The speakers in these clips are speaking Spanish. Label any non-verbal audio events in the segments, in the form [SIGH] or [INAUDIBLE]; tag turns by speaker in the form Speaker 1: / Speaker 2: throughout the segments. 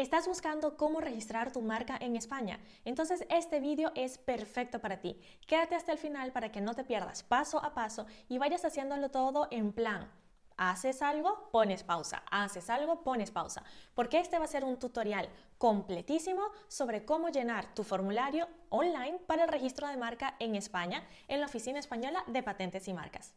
Speaker 1: ¿Estás buscando cómo registrar tu marca en España? Entonces este vídeo es perfecto para ti. Quédate hasta el final para que no te pierdas paso a paso y vayas haciéndolo todo en plan. Haces algo, pones pausa. Haces algo, pones pausa. Porque este va a ser un tutorial completísimo sobre cómo llenar tu formulario online para el registro de marca en España en la Oficina Española de Patentes y Marcas.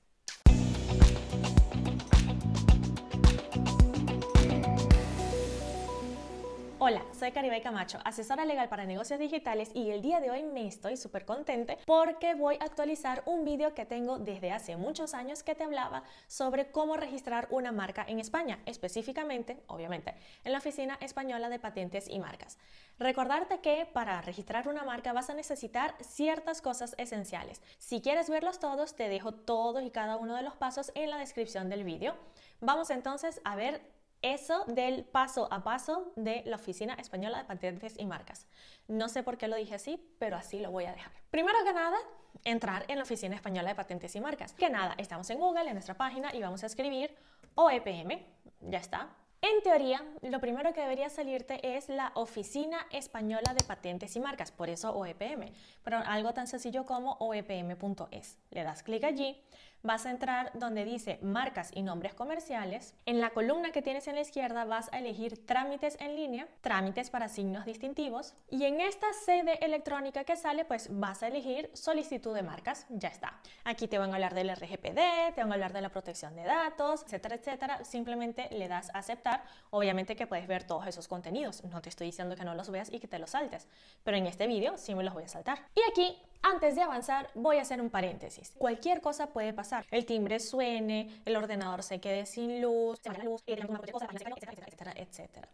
Speaker 1: Hola, soy Caribe Camacho, asesora legal para negocios digitales y el día de hoy me estoy súper contente porque voy a actualizar un vídeo que tengo desde hace muchos años que te hablaba sobre cómo registrar una marca en España, específicamente, obviamente, en la Oficina Española de Patentes y Marcas. Recordarte que para registrar una marca vas a necesitar ciertas cosas esenciales. Si quieres verlos todos, te dejo todos y cada uno de los pasos en la descripción del vídeo. Vamos entonces a ver eso del paso a paso de la Oficina Española de Patentes y Marcas. No sé por qué lo dije así, pero así lo voy a dejar. Primero que nada, entrar en la Oficina Española de Patentes y Marcas. Que nada, estamos en Google, en nuestra página, y vamos a escribir OEPM. Ya está. En teoría, lo primero que debería salirte es la Oficina Española de Patentes y Marcas, por eso OEPM, pero algo tan sencillo como oepm.es. Le das clic allí, vas a entrar donde dice marcas y nombres comerciales. En la columna que tienes en la izquierda vas a elegir trámites en línea, trámites para signos distintivos y en esta sede electrónica que sale pues vas a elegir solicitud de marcas, ya está. Aquí te van a hablar del RGPD, te van a hablar de la protección de datos, etcétera, etcétera. Simplemente le das a aceptar. Obviamente que puedes ver todos esos contenidos, no te estoy diciendo que no los veas y que te los saltes, pero en este vídeo sí me los voy a saltar. Y aquí antes de avanzar, voy a hacer un paréntesis. Cualquier cosa puede pasar. El timbre suene, el ordenador se quede sin luz, se va la luz, etcétera, etcétera.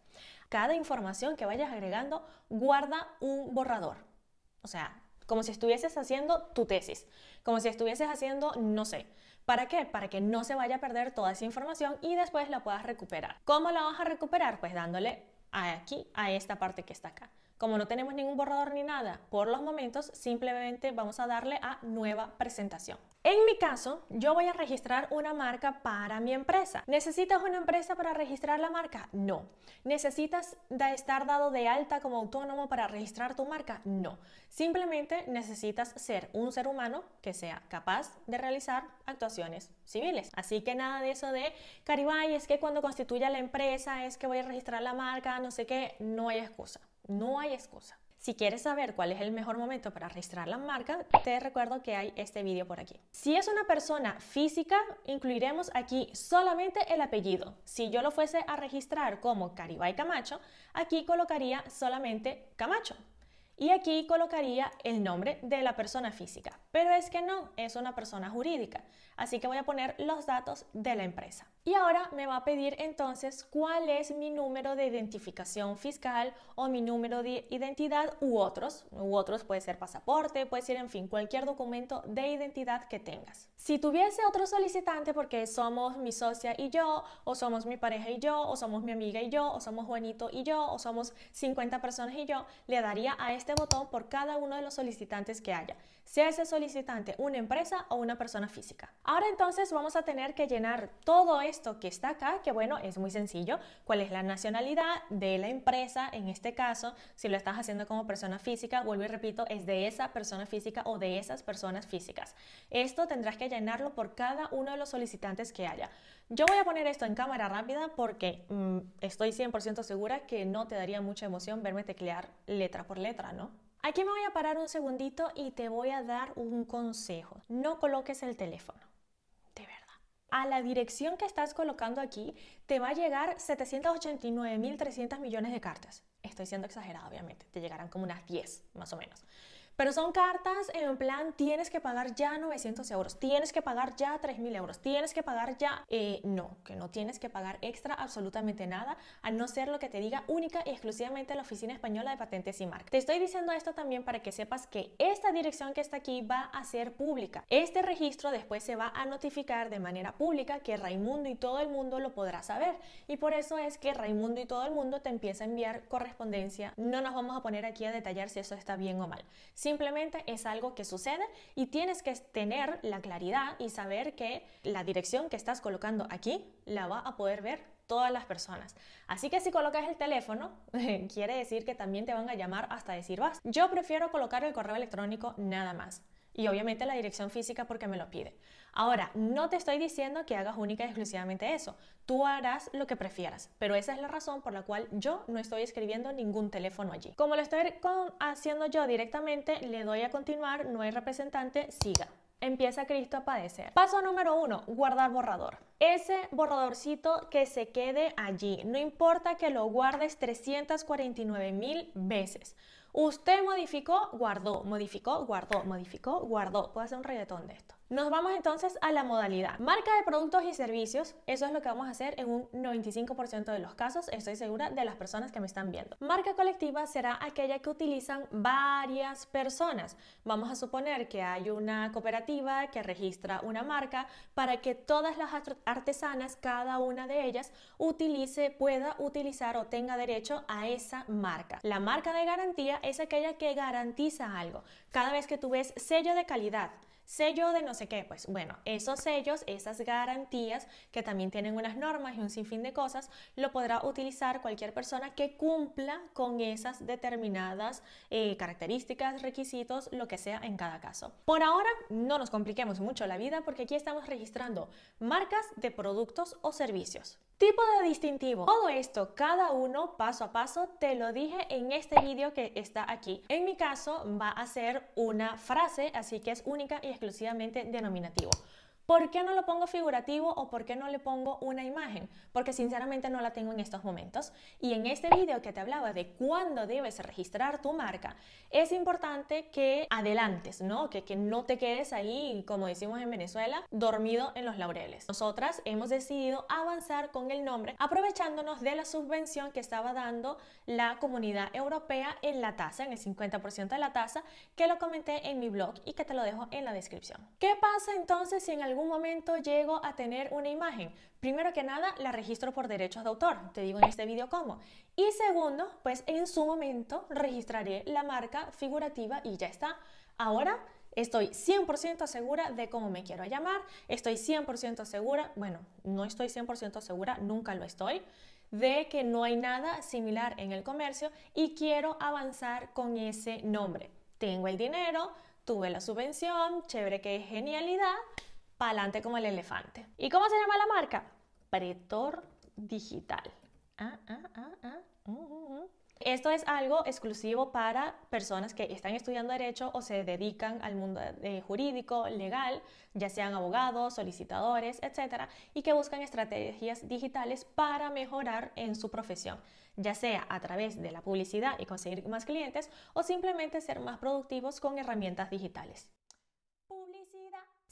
Speaker 1: Cada información que vayas agregando, guarda un borrador. O sea, como si estuvieses haciendo tu tesis, como si estuvieses haciendo, no sé, ¿Para qué? Para que no se vaya a perder toda esa información y después la puedas recuperar. ¿Cómo la vas a recuperar? Pues dándole aquí a esta parte que está acá. Como no tenemos ningún borrador ni nada, por los momentos simplemente vamos a darle a nueva presentación. En mi caso, yo voy a registrar una marca para mi empresa. ¿Necesitas una empresa para registrar la marca? No. ¿Necesitas estar dado de alta como autónomo para registrar tu marca? No. Simplemente necesitas ser un ser humano que sea capaz de realizar actuaciones civiles. Así que nada de eso de, Caribay, es que cuando constituya la empresa es que voy a registrar la marca, no sé qué, no hay excusa. No hay excusa. Si quieres saber cuál es el mejor momento para registrar la marca, te recuerdo que hay este vídeo por aquí. Si es una persona física, incluiremos aquí solamente el apellido. Si yo lo fuese a registrar como Caribay Camacho, aquí colocaría solamente Camacho. Y aquí colocaría el nombre de la persona física. Pero es que no, es una persona jurídica. Así que voy a poner los datos de la empresa. Y ahora me va a pedir entonces cuál es mi número de identificación fiscal o mi número de identidad u otros. U otros puede ser pasaporte, puede ser, en fin, cualquier documento de identidad que tengas. Si tuviese otro solicitante, porque somos mi socia y yo, o somos mi pareja y yo, o somos mi amiga y yo, o somos Juanito y yo, o somos 50 personas y yo, le daría a este botón por cada uno de los solicitantes que haya sea ese solicitante una empresa o una persona física. Ahora entonces vamos a tener que llenar todo esto que está acá, que bueno, es muy sencillo, cuál es la nacionalidad de la empresa, en este caso, si lo estás haciendo como persona física, vuelvo y repito, es de esa persona física o de esas personas físicas. Esto tendrás que llenarlo por cada uno de los solicitantes que haya. Yo voy a poner esto en cámara rápida porque mm, estoy 100% segura que no te daría mucha emoción verme teclear letra por letra, ¿no? Aquí me voy a parar un segundito y te voy a dar un consejo. No coloques el teléfono. De verdad. A la dirección que estás colocando aquí te va a llegar 789.300 millones de cartas. Estoy siendo exagerada, obviamente. Te llegarán como unas 10, más o menos. Pero son cartas en plan, tienes que pagar ya 900 euros, tienes que pagar ya 3.000 euros, tienes que pagar ya... Eh, no, que no tienes que pagar extra absolutamente nada, a no ser lo que te diga única y exclusivamente la Oficina Española de Patentes y Marcas. Te estoy diciendo esto también para que sepas que esta dirección que está aquí va a ser pública. Este registro después se va a notificar de manera pública que Raimundo y todo el mundo lo podrá saber. Y por eso es que Raimundo y todo el mundo te empieza a enviar correspondencia. No nos vamos a poner aquí a detallar si eso está bien o mal. Simplemente es algo que sucede y tienes que tener la claridad y saber que la dirección que estás colocando aquí la va a poder ver todas las personas. Así que si colocas el teléfono, [LAUGHS] quiere decir que también te van a llamar hasta decir vas. Yo prefiero colocar el correo electrónico nada más. Y obviamente la dirección física porque me lo pide. Ahora, no te estoy diciendo que hagas única y exclusivamente eso. Tú harás lo que prefieras, pero esa es la razón por la cual yo no estoy escribiendo ningún teléfono allí. Como lo estoy haciendo yo directamente, le doy a continuar, no hay representante, siga. Empieza Cristo a padecer. Paso número uno, guardar borrador. Ese borradorcito que se quede allí, no importa que lo guardes 349 mil veces. Usted modificó, guardó, modificó, guardó, modificó, guardó. Puedo hacer un reggaetón de esto. Nos vamos entonces a la modalidad. Marca de productos y servicios, eso es lo que vamos a hacer en un 95% de los casos, estoy segura de las personas que me están viendo. Marca colectiva será aquella que utilizan varias personas. Vamos a suponer que hay una cooperativa que registra una marca para que todas las artesanas, cada una de ellas, utilice, pueda utilizar o tenga derecho a esa marca. La marca de garantía es aquella que garantiza algo. Cada vez que tú ves sello de calidad, Sello de no sé qué, pues bueno, esos sellos, esas garantías que también tienen unas normas y un sinfín de cosas, lo podrá utilizar cualquier persona que cumpla con esas determinadas eh, características, requisitos, lo que sea en cada caso. Por ahora, no nos compliquemos mucho la vida porque aquí estamos registrando marcas de productos o servicios. Tipo de distintivo. Todo esto, cada uno paso a paso, te lo dije en este vídeo que está aquí. En mi caso va a ser una frase, así que es única y exclusivamente denominativo. ¿Por qué no lo pongo figurativo o por qué no le pongo una imagen? Porque sinceramente no la tengo en estos momentos. Y en este video que te hablaba de cuándo debes registrar tu marca, es importante que adelantes, ¿no? Que, que no te quedes ahí, como decimos en Venezuela, dormido en los laureles. Nosotras hemos decidido avanzar con el nombre aprovechándonos de la subvención que estaba dando la comunidad europea en la tasa, en el 50% de la tasa, que lo comenté en mi blog y que te lo dejo en la descripción. ¿Qué pasa entonces si en algún un momento llego a tener una imagen, primero que nada la registro por derechos de autor, te digo en este video cómo. Y segundo, pues en su momento registraré la marca figurativa y ya está. Ahora estoy 100% segura de cómo me quiero llamar, estoy 100% segura, bueno, no estoy 100% segura, nunca lo estoy de que no hay nada similar en el comercio y quiero avanzar con ese nombre. Tengo el dinero, tuve la subvención, chévere, qué genialidad, pa'lante como el elefante. ¿Y cómo se llama la marca? Pretor Digital. Ah, ah, ah, mm, mm, mm. Esto es algo exclusivo para personas que están estudiando derecho o se dedican al mundo jurídico, legal, ya sean abogados, solicitadores, etcétera, y que buscan estrategias digitales para mejorar en su profesión, ya sea a través de la publicidad y conseguir más clientes o simplemente ser más productivos con herramientas digitales.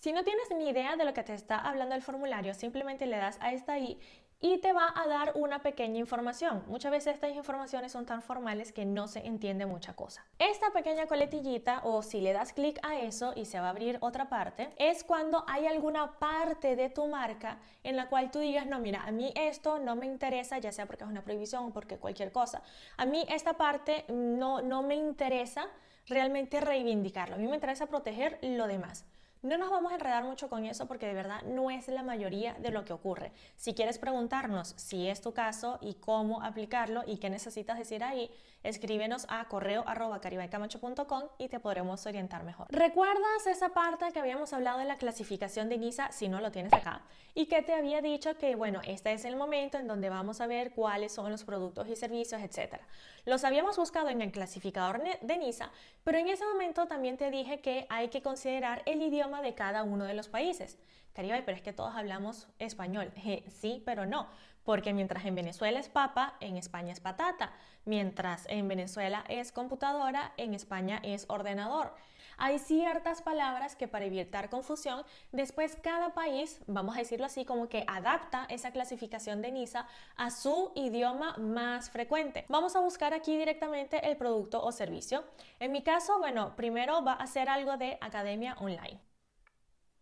Speaker 1: Si no tienes ni idea de lo que te está hablando el formulario, simplemente le das a esta i y te va a dar una pequeña información. Muchas veces estas informaciones son tan formales que no se entiende mucha cosa. Esta pequeña coletillita o si le das clic a eso y se va a abrir otra parte, es cuando hay alguna parte de tu marca en la cual tú digas, no, mira, a mí esto no me interesa, ya sea porque es una prohibición o porque cualquier cosa. A mí esta parte no, no me interesa realmente reivindicarlo. A mí me interesa proteger lo demás. No nos vamos a enredar mucho con eso porque de verdad no es la mayoría de lo que ocurre. Si quieres preguntarnos si es tu caso y cómo aplicarlo y qué necesitas decir ahí, escríbenos a correo arroba caribaycamacho.com y te podremos orientar mejor. ¿Recuerdas esa parte que habíamos hablado de la clasificación de NISA si no lo tienes acá? Y que te había dicho que, bueno, este es el momento en donde vamos a ver cuáles son los productos y servicios, etcétera. Los habíamos buscado en el clasificador de NISA, pero en ese momento también te dije que hay que considerar el idioma de cada uno de los países. Caribe, pero es que todos hablamos español. [LAUGHS] sí, pero no porque mientras en Venezuela es papa, en España es patata, mientras en Venezuela es computadora, en España es ordenador. Hay ciertas palabras que para evitar confusión, después cada país, vamos a decirlo así, como que adapta esa clasificación de NISA a su idioma más frecuente. Vamos a buscar aquí directamente el producto o servicio. En mi caso, bueno, primero va a ser algo de academia online.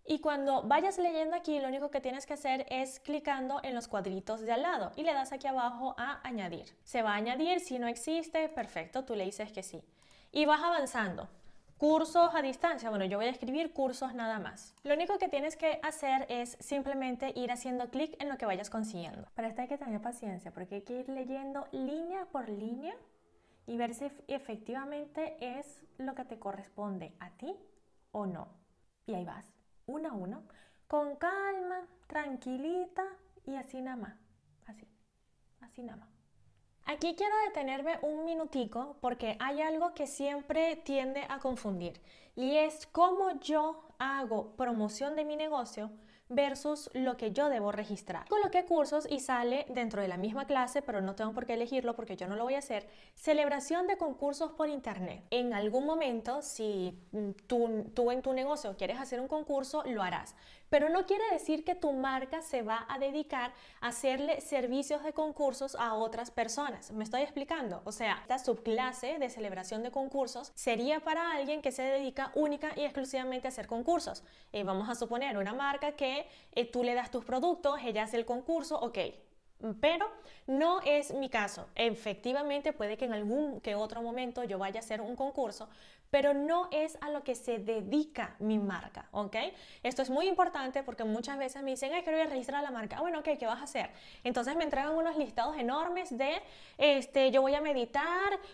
Speaker 1: Y cuando vayas leyendo aquí, lo único que tienes que hacer es clicando en los cuadritos de al lado y le das aquí abajo a añadir. Se va a añadir, si no existe, perfecto, tú le dices que sí. Y vas avanzando. Cursos a distancia, bueno, yo voy a escribir cursos nada más. Lo único que tienes que hacer es simplemente ir haciendo clic en lo que vayas consiguiendo. Para esto hay que tener paciencia porque hay que ir leyendo línea por línea y ver si efectivamente es lo que te corresponde a ti o no. Y ahí vas una a uno, con calma, tranquilita y así nada más. Así, así nada más. Aquí quiero detenerme un minutico porque hay algo que siempre tiende a confundir y es cómo yo hago promoción de mi negocio versus lo que yo debo registrar. Coloqué cursos y sale dentro de la misma clase, pero no tengo por qué elegirlo porque yo no lo voy a hacer. Celebración de concursos por internet. En algún momento, si mm, tú, tú en tu negocio quieres hacer un concurso, lo harás pero no quiere decir que tu marca se va a dedicar a hacerle servicios de concursos a otras personas. ¿Me estoy explicando? O sea, esta subclase de celebración de concursos sería para alguien que se dedica única y exclusivamente a hacer concursos. Eh, vamos a suponer una marca que eh, tú le das tus productos, ella hace el concurso, ok, pero no es mi caso. Efectivamente, puede que en algún que otro momento yo vaya a hacer un concurso, pero no es a lo que se dedica mi marca, ¿ok? Esto es muy importante porque muchas veces me dicen, ay, quiero ir a registrar la marca. Ah, bueno, ok, ¿qué vas a hacer? Entonces me entregan unos listados enormes de, este, yo voy a meditar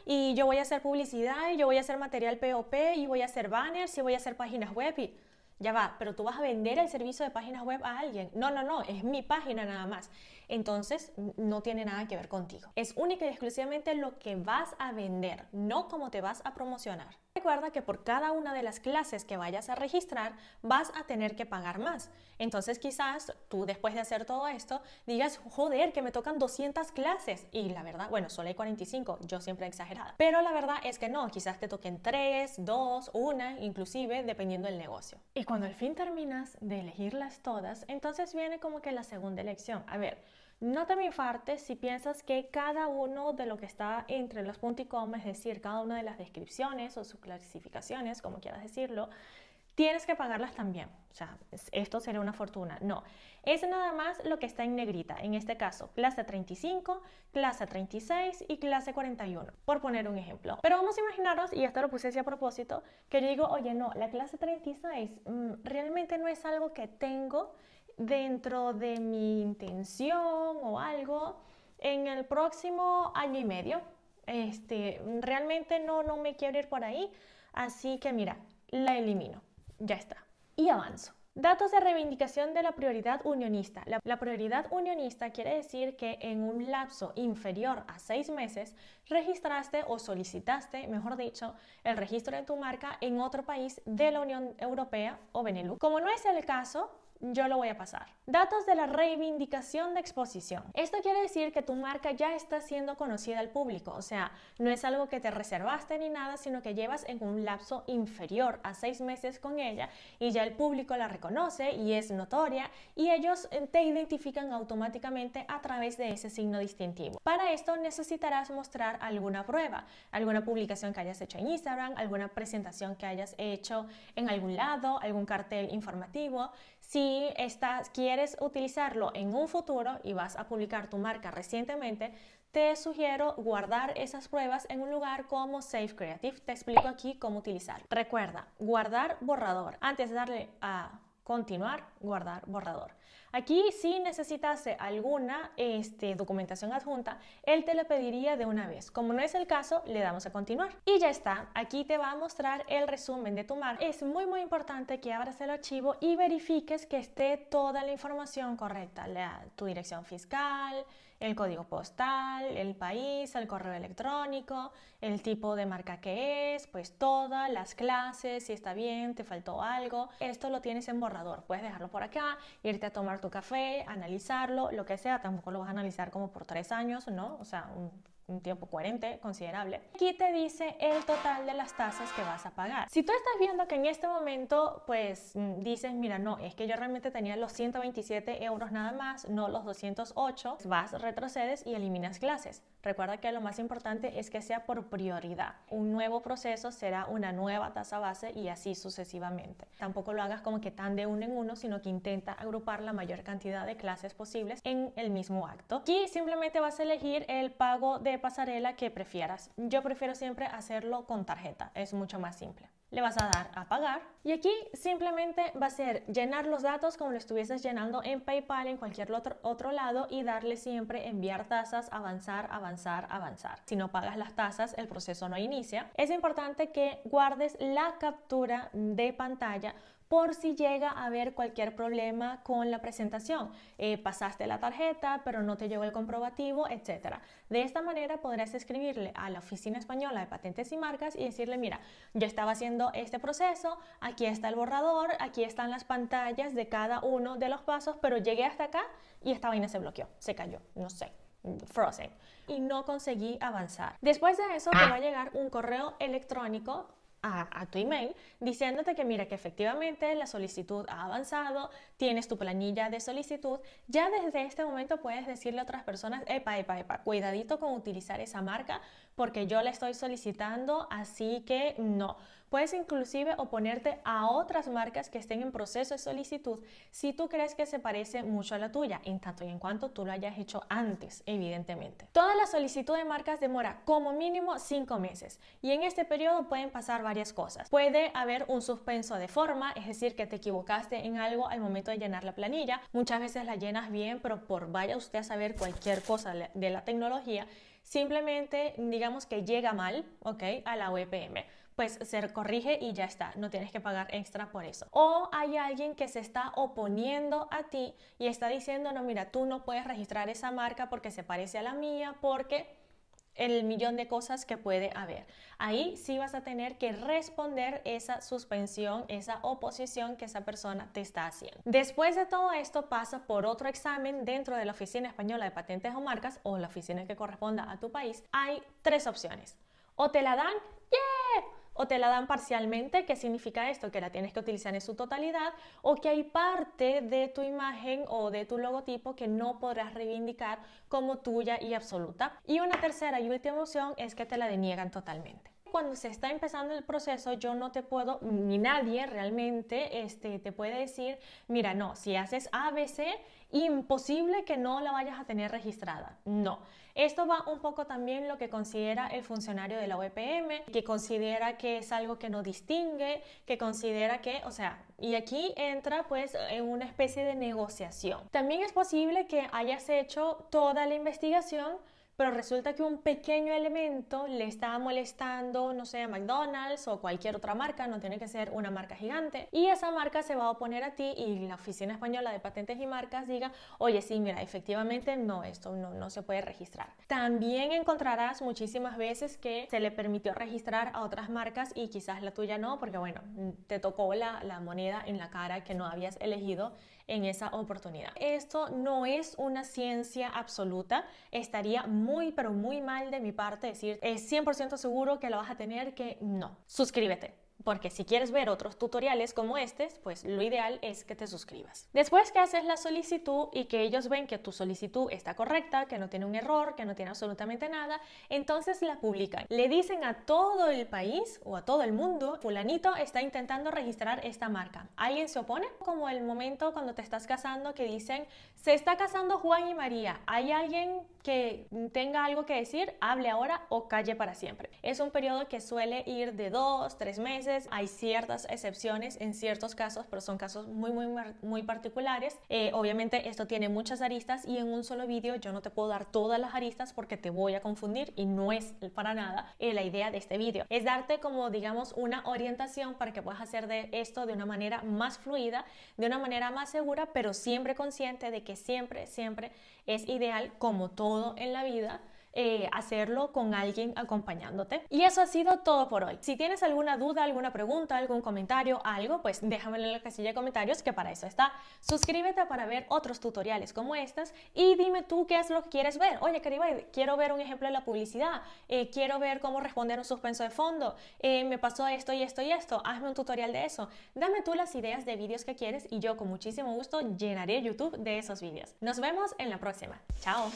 Speaker 1: y yo voy a hacer publicidad y yo voy a hacer material POP y voy a hacer banners y voy a hacer páginas web y... Ya va, pero tú vas a vender el servicio de páginas web a alguien. No, no, no, es mi página nada más. Entonces, no tiene nada que ver contigo. Es única y exclusivamente lo que vas a vender, no cómo te vas a promocionar. Recuerda que por cada una de las clases que vayas a registrar vas a tener que pagar más. Entonces quizás tú después de hacer todo esto digas, joder, que me tocan 200 clases. Y la verdad, bueno, solo hay 45, yo siempre exagerado. Pero la verdad es que no, quizás te toquen 3, 2, 1, inclusive dependiendo del negocio. Y cuando al fin terminas de elegirlas todas, entonces viene como que la segunda elección. A ver, no te me infartes si piensas que cada uno de lo que está entre los puntos es decir, cada una de las descripciones o sus clasificaciones, como quieras decirlo, tienes que pagarlas también. O sea, esto sería una fortuna. No, es nada más lo que está en negrita. En este caso, clase 35, clase 36 y clase 41, por poner un ejemplo. Pero vamos a imaginaros, y esto lo puse así a propósito, que yo digo, oye, no, la clase 36 mm, realmente no es algo que tengo dentro de mi intención o algo en el próximo año y medio. Este, realmente no, no me quiero ir por ahí, así que mira, la elimino. Ya está. Y avanzo. Datos de reivindicación de la prioridad unionista. La, la, prioridad unionista quiere decir que en un lapso inferior a seis meses registraste o solicitaste, mejor dicho, el registro de tu marca en otro país de la Unión Europea o Benelux. Como no es el caso, yo lo voy a pasar. Datos de la reivindicación de exposición. Esto quiere decir que tu marca ya está siendo conocida al público, o sea, no es algo que te reservaste ni nada, sino que llevas en un lapso inferior a seis meses con ella y ya el público la reconoce y es notoria y ellos eh, te identifican automáticamente a través de ese signo distintivo. Para esto necesitarás mostrar alguna prueba, alguna publicación que hayas hecho en Instagram, alguna presentación que hayas hecho en algún lado, algún cartel informativo si quieres utilizarlo en un futuro y vas a publicar tu marca recientemente, te sugiero guardar esas pruebas en un lugar como Safe Creative. Te explico aquí cómo utilizar. Recuerda, guardar borrador. Antes de darle a continuar, guardar borrador. Aquí si necesitase alguna este, documentación adjunta, él te la pediría de una vez. Como no es el caso, le damos a continuar. Y ya está, aquí te va a mostrar el resumen de tu marca. Es muy muy importante que abras el archivo y verifiques que esté toda la información correcta, tu dirección fiscal, el código postal, el país, el correo electrónico, el tipo de marca que es, pues todas las clases, si está bien, te faltó algo. Esto lo tienes en borrador, puedes dejarlo por acá, irte a tomar tu café, analizarlo, lo que sea, tampoco lo vas a analizar como por tres años, ¿no? O sea, un tiempo coherente, considerable. Aquí te dice el total de las tasas que vas a pagar. Si tú estás viendo que en este momento, pues mm, dices, mira, no, es que yo realmente tenía los 127 euros nada más, no los 208, vas, retrocedes y eliminas clases. Recuerda que lo más importante es que sea por prioridad. Un nuevo proceso será una nueva tasa base y así sucesivamente. Tampoco lo hagas como que tan de uno en uno, sino que intenta agrupar la mayor cantidad de clases posibles en el mismo acto. Aquí simplemente vas a elegir el pago de pasarela que prefieras. Yo prefiero siempre hacerlo con tarjeta, es mucho más simple. Le vas a dar a pagar y aquí simplemente va a ser llenar los datos como lo estuvieses llenando en PayPal, en cualquier otro, otro lado y darle siempre enviar tasas, avanzar, avanzar, avanzar. Si no pagas las tasas, el proceso no inicia. Es importante que guardes la captura de pantalla por si llega a haber cualquier problema con la presentación. Eh, pasaste la tarjeta, pero no te llegó el comprobativo, etc. De esta manera podrás escribirle a la Oficina Española de Patentes y Marcas y decirle, mira, yo estaba haciendo este proceso, aquí está el borrador, aquí están las pantallas de cada uno de los pasos, pero llegué hasta acá y esta vaina se bloqueó, se cayó, no sé, frozen y no conseguí avanzar. Después de eso te va a llegar un correo electrónico a, tu email diciéndote que mira que efectivamente la solicitud ha avanzado, tienes tu planilla de solicitud, ya desde este momento puedes decirle a otras personas, epa, epa, epa, cuidadito con utilizar esa marca porque yo la estoy solicitando, así que no. Puedes inclusive oponerte a otras marcas que estén en proceso de solicitud si tú crees que se parece mucho a la tuya, en tanto y en cuanto tú lo hayas hecho antes, evidentemente. Toda la solicitud de marcas demora como mínimo cinco meses y en este periodo pueden pasar varias cosas. Puede haber un suspenso de forma, es decir, que te equivocaste en algo al momento de llenar la planilla. Muchas veces la llenas bien, pero por vaya usted a saber cualquier cosa de la tecnología, simplemente digamos que llega mal, ¿ok? A la UPM, pues se corrige y ya está, no tienes que pagar extra por eso. O hay alguien que se está oponiendo a ti y está diciendo, no, mira, tú no puedes registrar esa marca porque se parece a la mía, porque el millón de cosas que puede haber. Ahí sí vas a tener que responder esa suspensión, esa oposición que esa persona te está haciendo. Después de todo esto pasa por otro examen dentro de la Oficina Española de Patentes o Marcas o la oficina que corresponda a tu país. Hay tres opciones. O te la dan, ¡yeah! o te la dan parcialmente, qué significa esto, que la tienes que utilizar en su totalidad, o que hay parte de tu imagen o de tu logotipo que no podrás reivindicar como tuya y absoluta. Y una tercera y última opción es que te la deniegan totalmente cuando se está empezando el proceso, yo no te puedo, ni nadie realmente este, te puede decir, mira, no, si haces ABC, imposible que no la vayas a tener registrada. No. Esto va un poco también lo que considera el funcionario de la OPM, e que considera que es algo que no distingue, que considera que, o sea, y aquí entra pues en una especie de negociación. También es posible que hayas hecho toda la investigación pero resulta que un pequeño elemento le estaba molestando, no sé, a McDonald's o cualquier otra marca, no tiene que ser una marca gigante, y esa marca se va a oponer a ti y la Oficina Española de Patentes y Marcas diga, oye, sí, mira, efectivamente no, esto no, no se puede registrar. También encontrarás muchísimas veces que se le permitió registrar a otras marcas y quizás la tuya no, porque bueno, te tocó la, la moneda en la cara que no habías elegido en esa oportunidad. Esto no es una ciencia absoluta, estaría muy, pero muy mal de mi parte decir, es 100% seguro que lo vas a tener, que no. Suscríbete porque si quieres ver otros tutoriales como estos, pues lo ideal es que te suscribas. Después que haces la solicitud y que ellos ven que tu solicitud está correcta, que no tiene un error, que no tiene absolutamente nada, entonces la publican. Le dicen a todo el país o a todo el mundo, fulanito está intentando registrar esta marca. ¿Alguien se opone? Como el momento cuando te estás casando que dicen, se está casando Juan y María. ¿Hay alguien que tenga algo que decir? Hable ahora o calle para siempre. Es un periodo que suele ir de dos, tres meses. Hay ciertas excepciones en ciertos casos, pero son casos muy, muy, muy particulares. Eh, obviamente esto tiene muchas aristas y en un solo vídeo yo no te puedo dar todas las aristas porque te voy a confundir y no es para nada eh, la idea de este vídeo. Es darte como, digamos, una orientación para que puedas hacer de esto de una manera más fluida, de una manera más segura, pero siempre consciente de que siempre, siempre es ideal, como todo en la vida, eh, hacerlo con alguien acompañándote. Y eso ha sido todo por hoy. Si tienes alguna duda, alguna pregunta, algún comentario, algo, pues déjamelo en la casilla de comentarios que para eso está. Suscríbete para ver otros tutoriales como estas y dime tú qué es lo que quieres ver. Oye, querida, quiero ver un ejemplo de la publicidad, eh, quiero ver cómo responder un suspenso de fondo, eh, me pasó esto y esto y esto, hazme un tutorial de eso. Dame tú las ideas de vídeos que quieres y yo con muchísimo gusto llenaré YouTube de esos vídeos. Nos vemos en la próxima. Chao.